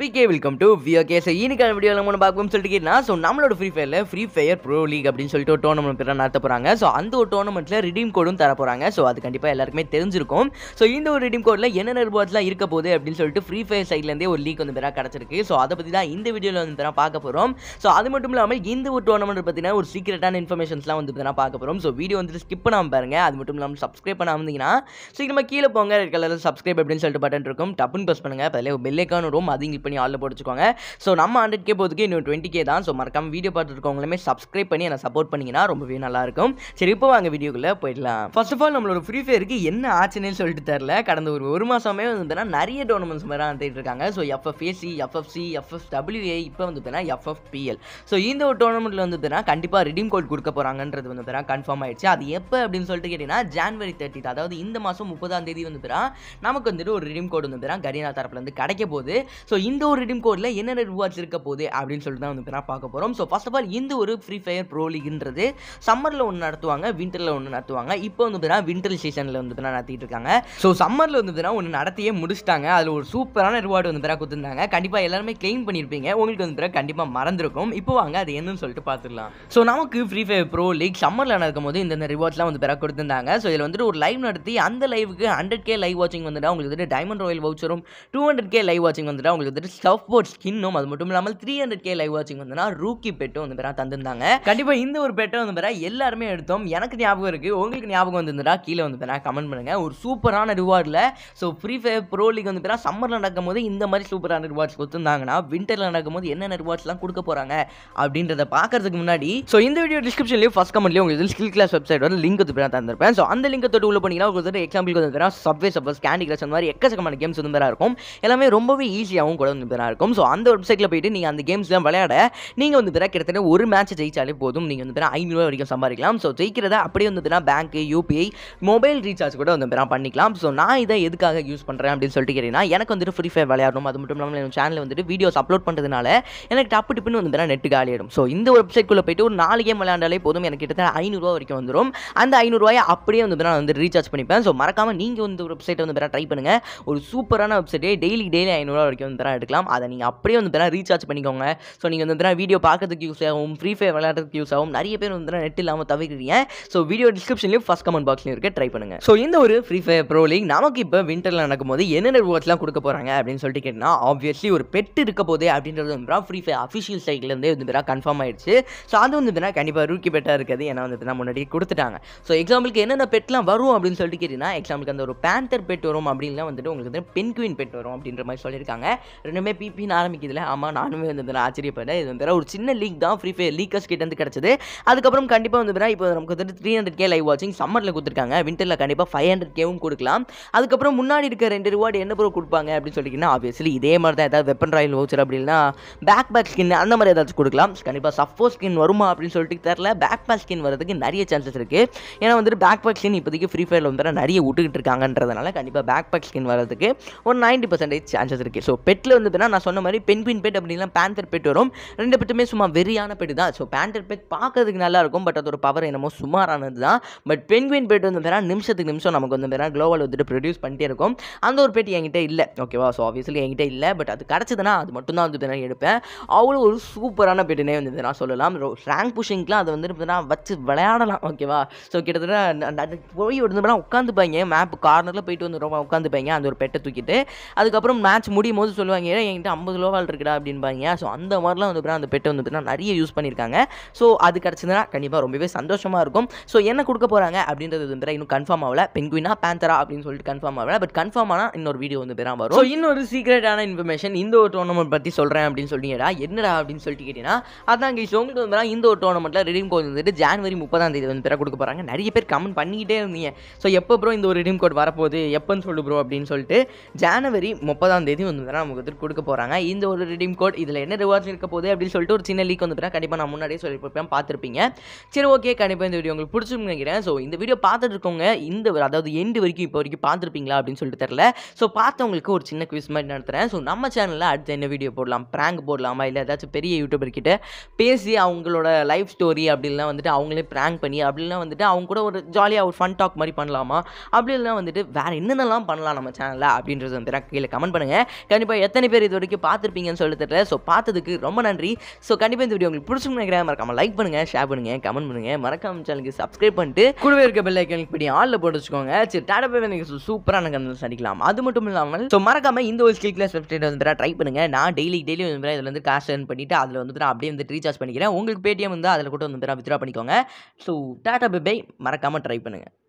B K welcome to வியோ கேஸ் இனிக்கான வீடியோ நம்ம பார்ப்போம் சொல்லிட்டு நான் ஸோ நம்மளோட ஃப்ரீ ஃபயரில் ஃப்ரீ ஃபயர் ப்ரோ லீக் அப்படின்னு சொல்லிட்டு ஒரு டோர்னமெண்ட் பேர் நடத்த போகிறாங்க ஸோ அந்த ஒரு டோர்னமெண்ட்டில் ரிடீம் கோடும் தர போகிறாங்க ஸோ அது கண்டிப்பாக எல்லாருக்குமே தெரிஞ்சிருக்கும் ஸோ இந்த ஒரு ரிடீம் கோடில் என்னென்ன ரிவார்ட்ஸ்லாம் இருக்க போகுது அப்படின்னு சொல்லிட்டு ஃப்ரீ ஃபயர் சைட்லேருந்தே ஒரு லீக் வந்து பேராக கிடச்சிருக்கு ஸோ அதை பற்றி தான் இந்த வீடியோவில் வந்து பேராக பார்க்க போகிறோம் ஸோ அது மட்டும் இல்லாமல் இந்த ஒரு டோர்னமெண்ட் பார்த்தீங்கன்னா ஒரு சீக்கிரட்டான இன்ஃபர்மேஷன்ஸ்லாம் வந்து பார்க்க போகிறோம் ஸோ வீடியோ வந்துட்டு ஸ்கிப் பண்ணாமல் பாருங்கள் அது மட்டும் இல்லாமல் சப்ஸ்கிரைப் பண்ணாமல் இருந்தீங்கன்னா சீக்கிரமாக கீழே போங்க ரெட் கலரில் சப்ஸ்கிரைப் அப்படின்னு சொல்லிட்டு பட்டன் இருக்கும் டப்புன்னு பஸ் பண்ணுங்கள் அதில் பெல்லைக்கான் ரூம் வரும் அதையும் கிளிக் பண்ணி ஆளில் போட்டுக்கோங்க ஸோ நம்ம ஹண்ட்ரட் கே போதுக்கு இன்னும் டுவெண்ட்டி கே தான் ஸோ மறக்காம வீடியோ பார்த்துருக்கவங்களுமே சப்ஸ்கிரைப் பண்ணி என்னை சப்போர்ட் பண்ணிங்கன்னா ரொம்பவே நல்லாயிருக்கும் சரி இப்போ வாங்க வீடியோக்குள்ளே போயிடலாம் ஃபர்ஸ்ட் ஆஃப் ஆல் நம்மளோட ஃப்ரீ ஃபயருக்கு என்ன ஆச்சுன்னு சொல்லிட்டு தெரில கடந்த ஒரு ஒரு மாதமே வந்து நிறைய டோர்னமெண்ட்ஸ் மாதிரி நடத்திட்டு இருக்காங்க so FFAC FFC FF WA இப்போ வந்து எஃப்எஃப்பிஎல் ஸோ இந்த ஒரு டோர்னமெண்ட்டில் வந்து கண்டிப்பாக ரிடீம் கோட் கொடுக்க போகிறாங்கன்றது வந்து கன்ஃபார்ம் ஆயிடுச்சு அது எப்போ அப்படின்னு சொல்லிட்டு கேட்டீங்கன்னா ஜான்வரி தேர்ட்டி அதாவது இந்த மாதம் முப்பதாம் தேதி வந்து நமக்கு வந்துட்டு ஒரு ரிடீம் கோட் வந்து கரீனா தரப்புலேருந்து கிடைக்க போது போகுது ஸோ இந்த ஒரு ரிடீம் கோடில் என்னென்ன ரிவார்ட்ஸ் இருக்க போகுது அப்படின்னு சொல்லிட்டு தான் வந்து நான் பார்க்க போகிறோம் ஸோ ஃபஸ்ட் ஆஃப் ஆல் இந்த ஒரு ஃப்ரீ ஃபயர் ப்ரோ லீக்ன்றது சம்மரில் ஒன்று நடத்துவாங்க விண்டரில் ஒன்று நடத்துவாங்க இப்போ வந்து பார்த்தீங்கன்னா விண்டர் சீசனில் வந்து பார்த்தா நடத்திட்டு இருக்காங்க ஸோ சம்மரில் வந்து பார்த்தா ஒன்று நடத்தியே முடிச்சிட்டாங்க அதில் ஒரு சூப்பரான ரிவார்டு வந்து பார்த்தா கொடுத்துருந்தாங்க கண்டிப்பாக எல்லாருமே கிளைம் பண்ணியிருப்பீங்க உங்களுக்கு வந்து பார்த்தா கண்டிப்பாக மறந்துருக்கும் இப்போ வாங்க அது என்னன்னு சொல்லிட்டு பார்த்துக்கலாம் ஸோ நமக்கு ஃப்ரீ ஃபயர் ப்ரோ லீக் சம்மரில் நடக்கும் போது இந்த ரிவார்ட்ஸ்லாம் வந்து பார்த்தா கொடுத்துருந்தாங்க ஸோ இதில் வந்துட்டு ஒரு லைவ் நடத்தி அந்த லைவுக்கு ஹண்ட்ரட் கே லைவ் வாட்சிங் வந்துட்டு அவங்களுக்கு வந்துட்டு diamond Royal வவுச்சரும் two hundred K live வாட்சிங் வாட்சிங் வந்துட்டு அவங்களுக்கு வந்துட்டு ஸ்டஃப் போர்ட் ஸ்கின்னும் அது மட்டும் இல்லாமல் த்ரீ ஹண்ட்ரட் கே லைவ் வாட்சிங் வந்துன்னா ரூக்கி பெட்டும் வந்து பேரா தந்திருந்தாங்க கண்டிப்பாக இந்த ஒரு பெட்டை வந்து பேரா எல்லாருமே எடுத்தோம் எனக்கு ஞாபகம் இருக்குது உங்களுக்கு ஞாபகம் வந்துருந்தா கீழே வந்து பேரா கமெண்ட் பண்ணுங்கள் ஒரு சூப்பரான ரிவார்டில் so free fire pro league வந்து பேரா சம்மரில் நடக்கும் போது இந்த மாதிரி சூப்பரான ரிவார்ட்ஸ் கொடுத்துருந்தாங்கன்னா வின்டரில் நடக்கும் போது என்னென்ன ரிவார்ட்ஸ்லாம் கொடுக்க போகிறாங்க அப்படின்றத பார்க்கறதுக்கு முன்னாடி ஸோ இந்த வீடியோ டிஸ்கிரிப்ஷன்லேயும் ஃபஸ்ட் கமெண்ட்லேயும் உங்களுக்கு ஸ்கில் கிளாஸ் வெப்சைட் வந்து லிங்க் வந்து நான் தந்திருப்பேன் ஸோ அந்த லிங்க் தொட்டு உள்ள பண்ணிங்கன்னா உங்களுக்கு எக்ஸாம்பிள் வந்து சப்வே சப்போஸ் கேண்டி கிளாஸ் அந்த மாதிரி எக்கச்சக்கமான கேம்ஸ் வந்து இருக்கும் எல்லாமே ரொம்பவே ஈஸியாகவும் கூட வந்து பேராக இருக்கும் ஸோ அந்த வெப்சைட்டில் போயிட்டு நீங்கள் அந்த கேம்ஸ்லாம் விளையாட நீங்கள் வந்து பேராக கிட்டத்தட்ட ஒரு மேட்ச் ஜெயிச்சாலே போதும் நீங்கள் வந்து பேரா ஐநூறுரூவா வரைக்கும் சம்பாதிக்கலாம் ஸோ ஜெயிக்கிறத அப்படியே வந்து பேரா பேங்க்கு யூபிஐ மொபைல் ரீசார்ஜ் கூட வந்து பேரா பண்ணிக்கலாம் ஸோ நான் இதை எதுக்காக யூஸ் பண்ணுறேன் அப்படின்னு சொல்லிட்டு கேட்டீங்கன்னா எனக்கு வந்துட்டு ஃப்ரீ ஃபயர் விளையாடணும் அது மட்டும் இல்லாமல் என் சேனலில் வந்துட்டு வீடியோஸ் அப்லோட் பண்ணுறதுனால எனக்கு டப்பு டிப்புன்னு வந்து பேரா நெட்டு காலியிடும் ஸோ இந்த வெப்சைட்குள்ளே போயிட்டு ஒரு நாலு கேம் விளையாண்டாலே போதும் எனக்கு கிட்டத்தட்ட ஐநூறுரூவா வரைக்கும் வந்துடும் அந்த ஐநூறுரூவாயை அப்படியே வந்து நான் வந்து ரீசார்ஜ் பண்ணிப்பேன் ஸோ மறக்காமல் நீங்கள் வந்து வெப்சைட்டை வந்து பேரா ட்ரை பண்ணுங்கள் ஒரு சூப்பரான வெப்சைட்டே டெய்லி டெய்லி ஐநூறு ஐநூறுரூவா வரைக்கும் வந்து தினம் எடுக்கலாம் அதை நீங்கள் அப்படியே வந்து ரீசார்ஜ் பண்ணிக்கோங்க ஸோ நீங்கள் வந்து வீடியோ பார்க்கறதுக்கு யூஸ் ஆகும் ஃப்ரீ ஃபயர் விளையாடுறதுக்கு யூஸ் ஆகும் நிறைய பேர் வந்து நெட் இல்லாமல் தவிர்க்கிறீங்க ஸோ வீடியோ டிஸ்கிரிப்ஷன்லேயும் ஃபஸ்ட் கமெண்ட் பாக்ஸ்லையும் இருக்க ட்ரை பண்ணுங்கள் ஸோ இந்த ஒரு ஃப்ரீ ஃபயர் ப்ரோ லீக் நமக்கு இப்போ விண்டரில் நடக்கும்போது என்னென்ன ரிவார்ட்ஸ்லாம் கொடுக்க போகிறாங்க அப்படின்னு சொல்லிட்டு கேட்டிங்கன்னா ஆப்வியஸ்லி ஒரு பெட் இருக்க போதே அப்படின்றது வந்து ஃப்ரீ ஃபயர் அஃபிஷியல் சைட்லேருந்தே வந்து கன்ஃபார்ம் ஆயிடுச்சு ஸோ அது வந்து கண்டிப்பாக ரூக்கி பெட்டாக இருக்குது ஏன்னா வந்து முன்னாடி கொடுத்துட்டாங்க ஸோ எக்ஸாம்பிளுக்கு என்னென்ன பெட்லாம் வரும் அப்படின்னு சொல்லிட்டு கேட்டீங்கன்னா எக்ஸாம்பிளுக்கு அந்த ஒரு பேண்டர் பெட் வரும் அப்படின்னு வந்துட்டு உங்களுக்கு வந்து பென்குவின் பெட் வரும் அப்படின்ற மாதிரி சொல்லி இருக்காங்க ரெண்டுமே பிபின்னு ஆரம்பிக்கிறதுல ஆமாம் நானுமே வந்து ஆச்சரியப்பட்டேன் இது வந்து ஒரு சின்ன லீக் தான் ஃப்ரீ ஃபயர் லீக்கர்ஸ் வந்து கிடைச்சது அதுக்கப்புறம் கண்டிப்பாக வந்து இப்போ நமக்கு வந்து த்ரீ ஹண்ட்ரட் கே லைவ் வாட்சிங் சம்மரில் கொடுத்துருக்காங்க விண்டரில் கண்டிப்பாக ஃபைவ் ஹண்ட்ரட் கேவும் கொடுக்கலாம் அதுக்கப்புறம் முன்னாடி இருக்க ரெண்டு ரிவார்டு என்ன ப்ரோ கொடுப்பாங்க அப்படின்னு சொல்லிட்டீங்கன்னா ஆப்வியஸ்லி இதே மாதிரி தான் ஏதாவது வெப்பன் ராயல் வவுச்சர் அப்படின்னா பேக் பேக் ஸ்கின் அந்த மாதிரி ஏதாச்சும் கொடுக்கலாம் கண்டிப்பாக சஃபோ ஸ்கின் வருமா அப்படின்னு சொல்லிட்டு தெரில பேக் பேக் ஸ்கின் வரதுக்கு நிறைய சான்சஸ் இருக்குது ஏன்னா வந்துட்டு பேக் பேக் ஸ்கின் இப்போதைக்கு ஃப்ரீ ஃபயரில் வந்து நிறைய விட்டுக்கிட்டு இருக்காங்கன்றதுனால கண்டிப்பாக பேக் பேக் ஸ்கின் வரதுக்கு ஒரு நைன்டி பர்சன்டேஜ் சான்சஸ் இருக்குது ஓகே ஸோ பெட்டில் வந்து நான் சொன்ன மாதிரி பென்குயின் பெட் அப்படின்னா பேந்தர் பெட் வரும் ரெண்டு பெட்டுமே சும்மா வெறியான பெட்டு தான் ஸோ பேந்தர் பெட் பார்க்கறதுக்கு நல்லாயிருக்கும் பட் அதோட பவர் என்னமோ சுமாரானது தான் பட் பென்குயின் பெட் வந்து பேரா நிமிஷத்துக்கு நிமிஷம் நமக்கு வந்து பேரா க்ளோவல் வந்துட்டு ப்ரொடியூஸ் பண்ணிட்டே இருக்கும் அந்த ஒரு பெட்டி என்கிட்ட இல்லை ஓகேவா ஸோ ஆப்வியஸ்லி என்கிட்ட இல்லை பட் அது கிடச்சதுன்னா அது மட்டும்தான் வந்து நான் எடுப்பேன் அவ்வளோ ஒரு சூப்பரான பெட்டுனே வந்து நான் சொல்லலாம் ரேங்க் புஷிங்க்லாம் அது வந்து நான் வச்சு விளையாடலாம் ஓகேவா ஸோ கிட்டத்தட்ட போய் உடனே உட்காந்துப்பாங்க மேப் கார்னரில் போயிட்டு வந்து ரொம்ப உட்காந்துப்பாங்க அந்த ஒரு பெட்டை தூக்கிட்டு அதுக்கப்புறம் மேட்ச் முடியும் போது சொல்லுவாங்க ஏன்னா என்கிட்ட ஐம்பது லோவால் இருக்குடா அப்படின்பாங்க ஸோ அந்த மாதிரிலாம் வந்து அந்த பெட்டை வந்து நிறைய யூஸ் பண்ணியிருக்காங்க ஸோ அது கிடச்சதுன்னா கண்டிப்பாக ரொம்பவே சந்தோஷமாக இருக்கும் ஸோ என்ன கொடுக்க போகிறாங்க அப்படின்றது வந்து இன்னும் கன்ஃபார்ம் ஆகல பெண்குவினா பேந்தரா அப்படின்னு சொல்லிட்டு கன்ஃபார்ம் ஆகல பட் கன்ஃபார்ம் ஆனால் இன்னொரு வீடியோ வந்து பேராக வரும் ஸோ இன்னொரு சீக்ரெட்டான இன்ஃபர்மேஷன் இந்த ஒரு டோர்னமெண்ட் பற்றி சொல்கிறேன் அப்படின்னு சொல்லிட்டீங்கடா என்னடா அப்படின்னு சொல்லிட்டு கேட்டீங்கன்னா அதான் கைஸ் உங்களுக்கு வந்து இந்த ஒரு டோர்னமெண்ட்டில் ரெடீம் கோட் வந்துட்டு ஜான்வரி முப்பதாம் தேதி வந்து பேரா கொடுக்க போகிறாங்க நிறைய பேர் கமெண்ட் பண்ணிக்கிட்டே இருந்தீங்க ஸோ எப்போ ப்ரோ இந்த ஒரு ரெடீம் கோட் வரப்போகுது எப்போன்னு சொல்லு ப்ரோ அப்படின்னு சொல்லிட்டு ஜனவரி முப்பதாம் தேதி வந்து பார்த்தா நமக்கு கொடுக்க போகிறாங்க இந்த ஒரு ரிடீம் கோட் இதில் என்ன ரிவார்ட்ஸ் இருக்க போகுது அப்படின்னு சொல்லிட்டு ஒரு சின்ன லீக் வந்து கண்டிப்பாக நான் முன்னாடியே சொல்லியிருப்பேன் பார்த்துருப்பீங்க சரி ஓகே கண்டிப்பாக இந்த வீடியோ உங்களுக்கு பிடிச்சிருந்து நினைக்கிறேன் ஸோ இந்த வீடியோ பார்த்துட்டு இருக்கவங்க இந்த அதாவது எண்டு வரைக்கும் இப்போ வரைக்கும் பார்த்துருப்பீங்களா அப்படின்னு சொல்லிட்டு தெரில ஸோ பார்த்தவங்களுக்கு ஒரு சின்ன குவிஸ் மாதிரி நடத்துகிறேன் ஸோ நம்ம சேனலில் அடுத்து என்ன வீடியோ போடலாம் ப்ராங்க் போடலாமா இல்லை ஏதாச்சும் பெரிய யூடியூபர் கிட்ட பேசி அவங்களோட லைஃப் ஸ்டோரி அப்படின்லாம் வந்துட்டு அவங்களே ப்ராங்க் பண்ணி அப்படிலாம் வந்துட்டு அவங்க கூட ஒரு ஜாலியாக ஒரு ஃபன் டாக் மாதிரி பண்ணலாமா அப்படிலாம் வந்துட்டு வேறு என்னென்னலாம் பண்ணலாம் நம்ம சேனலில் அப்படின்றது வந்து கீழே கமெண்ட் பண்ணுங்கள் கண்டிப்பாக எத்தனை பேர் இது வரைக்கும் பார்த்துருப்பீங்கன்னு சொல்லிட்டு தெரியல ஸோ பார்த்ததுக்கு ரொம்ப நன்றி ஸோ கண்டிப்பாக இந்த வீடியோ உங்களுக்கு பிடிச்சிருக்கும் நினைக்கிறேன் மறக்காமல் லைக் பண்ணுங்கள் ஷேர் பண்ணுங்கள் கமெண்ட் பண்ணுங்கள் மறக்காம சேனலுக்கு சப்ஸ்கிரைப் பண்ணிட்டு கூடவே இருக்க பெல் ஐக்கன் இப்படி ஆளில் போட்டு வச்சுக்கோங்க சரி டாடா பேர் நீங்கள் சூப்பரான கண்டல்ஸ் சந்திக்கலாம் அது மட்டும் இல்லாமல் ஸோ மறக்காமல் இந்த ஒரு ஸ்கில் கிளாஸ் வெப்சைட் வந்து ட்ரை பண்ணுங்கள் நான் டெய்லி டெய்லி வந்து இதில் வந்து காசு ஏர்ன் பண்ணிவிட்டு அதில் வந்து அப்படியே வந்து ரீசார்ஜ் பண்ணிக்கிறேன் உங்களுக்கு பேடிஎம் வந்து அதில் கூட வந்து வித்ரா பண்ணிக்கோங்க ஸோ டாடா பை மறக்காமல் ட்ரை பண்ணுங்கள்